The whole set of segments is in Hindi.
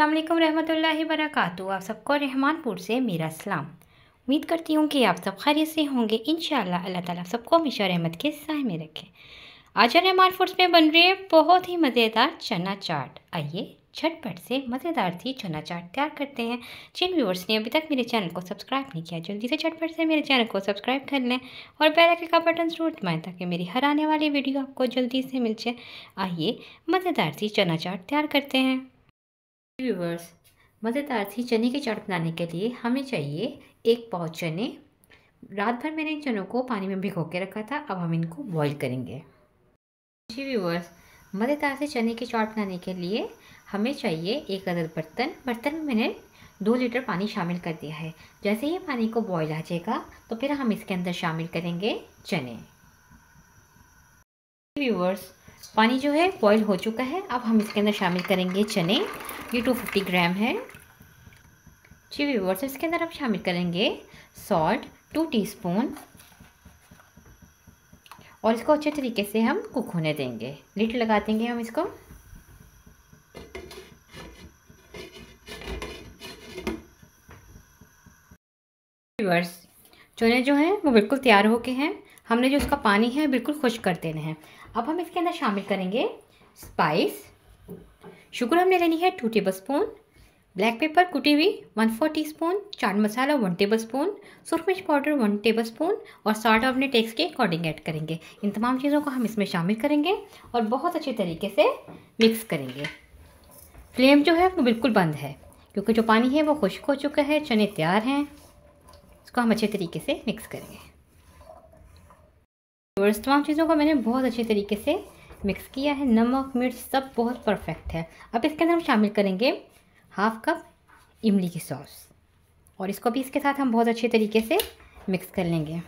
अल्लाम रहमतुल्लाहि वरकू आप सबको रहमानपुर से मेरा सलाम उम्मीद करती हूँ कि आप सब खैरियत से होंगे इन अल्लाह ताला सबको हमेशा रहमत के साय में रखें आज रहमान फूड्स में बन रही है बहुत ही मज़ेदार चना चाट आइए झटपट से मज़ेदार सी चना चाट तैयार करते हैं जिन व्यूवर्स ने अभी तक मेरे चैनल को सब्सक्राइब नहीं किया जल्दी से झटपट से मेरे चैनल को सब्सक्राइब कर लें और बेल का बटन ज़रूर दबाएँ ताकि मेरी हर आने वाली वीडियो आपको जल्दी से मिल जाए आइए मज़ेदार सी चना चाट तैयार करते हैं व्यूवर्स मज़ेदार सी चने की चाट बनाने के लिए हमें चाहिए एक पाव चने रात भर मैंने इन चनों को पानी में भिगो के रखा था अब हम इनको बॉईल करेंगे जी व्यूवर्स मज़ेदार से चने की चाट बनाने के लिए हमें चाहिए एक अदर बर्तन बर्तन में मैंने दो लीटर पानी शामिल कर दिया है जैसे ही पानी को बॉईल आ जाएगा तो फिर हम इसके अंदर शामिल करेंगे चने व्यूवर्स पानी जो है बॉयल हो चुका है अब हम इसके अंदर शामिल करेंगे चने ये 250 ग्राम है जी व्यूवर्स इसके अंदर हम शामिल करेंगे सॉल्ट टू टीस्पून और इसको अच्छे तरीके से हम कुक होने देंगे लिट लगा देंगे हम इसको व्यूवर्स चने जो हैं वो बिल्कुल तैयार हो गए हैं हमने जो इसका पानी है बिल्कुल खुश्क कर देना है अब हम इसके अंदर शामिल करेंगे स्पाइस शुगर हमने लेनी है two tablespoon black pepper कुटी हुई one four teaspoon chaat masala one tablespoon सुरख मिर्च पाउडर वन टेबल स्पून और साल्ट अपने टेस्ट के अकॉर्डिंग ऐड करेंगे इन तमाम चीज़ों को हम इसमें शामिल करेंगे और बहुत अच्छे तरीके से मिक्स करेंगे फ्लेम जो है वो बिल्कुल बंद है क्योंकि जो पानी है वो खुश्क हो चुका है चने तैयार हैं इसको हम अच्छे तरीके से मिक्स करेंगे इस तमाम चीज़ों को मैंने बहुत अच्छे तरीके से मिक्स किया है नमक मिर्च सब बहुत परफेक्ट है अब इसके अंदर हम शामिल करेंगे हाफ कप इमली की सॉस और इसको भी इसके साथ हम बहुत अच्छे तरीके से मिक्स कर लेंगे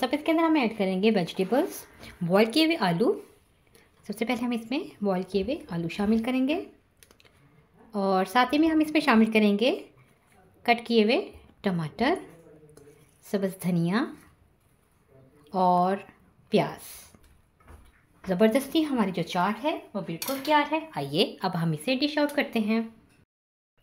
सब इसके अंदर हम ऐड करेंगे वेजिटेबल्स बॉयल किए हुए आलू सबसे पहले हम इसमें बॉयल किए हुए आलू शामिल करेंगे और साथ ही में हम इसमें शामिल करेंगे कट किए हुए टमाटर सब्ज़ धनिया और प्याज ज़बरदस्ती हमारी जो चाट है वो बिल्कुल तैयार है आइए अब हम इसे डिश आउट करते हैं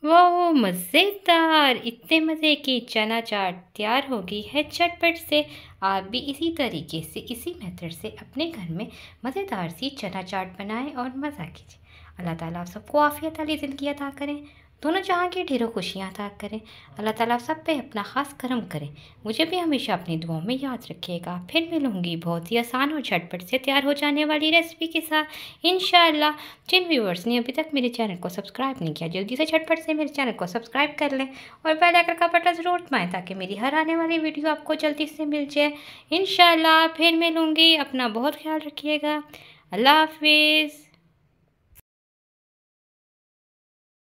वो मज़ेदार इतने मज़े की चना चाट तैयार हो गई है चटपट से आप भी इसी तरीके से इसी मेथड से अपने घर में मज़ेदार सी चना चाट बनाएं और मज़ा कीजिए अल्लाह ताला आप सबको आफियत वाली ज़िंदगी अदा करें दोनों जहाँ की ढेरों खुशियाँ अदा करें अल्लाह ताला सब पे अपना ख़ास करम करें मुझे भी हमेशा अपनी दुआओं में याद रखिएगा फिर मिलूँगी बहुत ही आसान और झटपट से तैयार हो जाने वाली रेसिपी के साथ इन जिन व्यूवर्स ने अभी तक मेरे चैनल को सब्सक्राइब नहीं किया जल्दी से झटपट से मेरे चैनल को सब्सक्राइब कर लें और बेल आइकन का बटन ज़रूर दबाएँ ताकि मेरी हर आने वाली वीडियो आपको जल्दी से मिल जाए इन फिर मिलूँगी अपना बहुत ख्याल रखिएगा अल्लाह हाफिज़